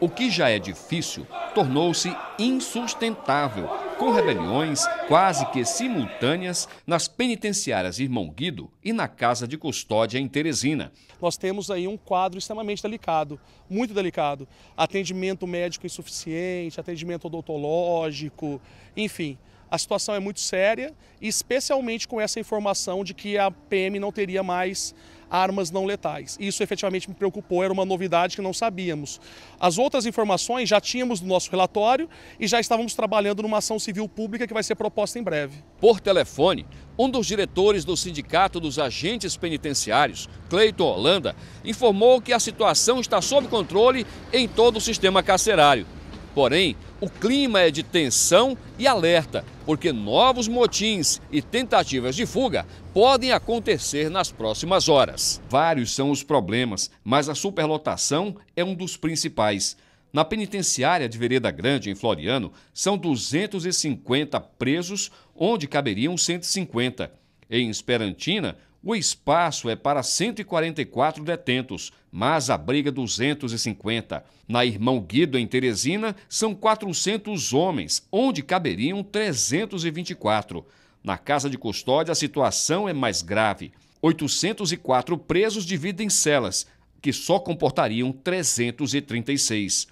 O que já é difícil tornou-se insustentável, com rebeliões quase que simultâneas nas penitenciárias Irmão Guido e na Casa de Custódia em Teresina. Nós temos aí um quadro extremamente delicado, muito delicado. Atendimento médico insuficiente, atendimento odontológico, enfim. A situação é muito séria, especialmente com essa informação de que a PM não teria mais armas não letais. Isso efetivamente me preocupou, era uma novidade que não sabíamos. As outras informações já tínhamos no nosso relatório e já estávamos trabalhando numa ação civil pública que vai ser proposta em breve. Por telefone, um dos diretores do Sindicato dos Agentes Penitenciários, Cleiton Holanda, informou que a situação está sob controle em todo o sistema carcerário. Porém, o clima é de tensão e alerta, porque novos motins e tentativas de fuga podem acontecer nas próximas horas. Vários são os problemas, mas a superlotação é um dos principais. Na penitenciária de Vereda Grande, em Floriano, são 250 presos, onde caberiam 150. Em Esperantina, o espaço é para 144 detentos, mas abriga 250. Na Irmão Guido, em Teresina, são 400 homens, onde caberiam 324. Na casa de custódia, a situação é mais grave. 804 presos dividem celas, que só comportariam 336.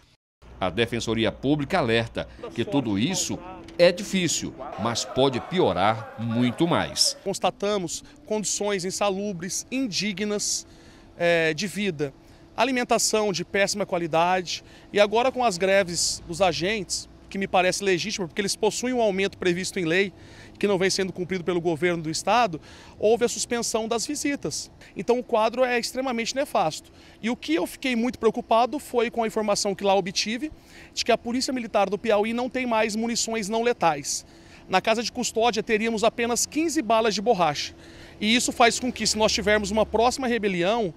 A Defensoria Pública alerta que tudo isso é difícil, mas pode piorar muito mais. Constatamos condições insalubres, indignas é, de vida, alimentação de péssima qualidade e agora com as greves dos agentes, que me parece legítima, porque eles possuem um aumento previsto em lei que não vem sendo cumprido pelo governo do estado, houve a suspensão das visitas. Então o quadro é extremamente nefasto. E o que eu fiquei muito preocupado foi com a informação que lá obtive de que a Polícia Militar do Piauí não tem mais munições não letais. Na casa de custódia teríamos apenas 15 balas de borracha. E isso faz com que, se nós tivermos uma próxima rebelião,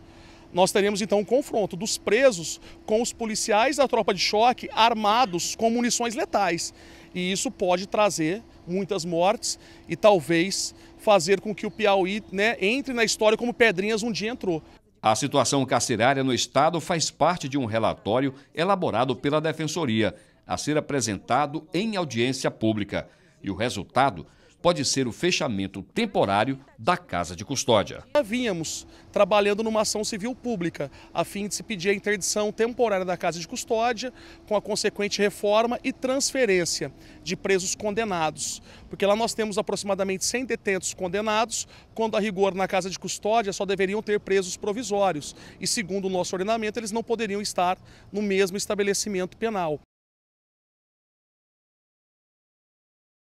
nós teremos então um confronto dos presos com os policiais da tropa de choque armados com munições letais. E isso pode trazer muitas mortes e talvez fazer com que o Piauí né, entre na história como Pedrinhas um dia entrou. A situação carcerária no Estado faz parte de um relatório elaborado pela Defensoria, a ser apresentado em audiência pública. E o resultado pode ser o fechamento temporário da casa de custódia. Vínhamos trabalhando numa ação civil pública, a fim de se pedir a interdição temporária da casa de custódia, com a consequente reforma e transferência de presos condenados. Porque lá nós temos aproximadamente 100 detentos condenados, quando a rigor na casa de custódia só deveriam ter presos provisórios. E segundo o nosso ordenamento, eles não poderiam estar no mesmo estabelecimento penal.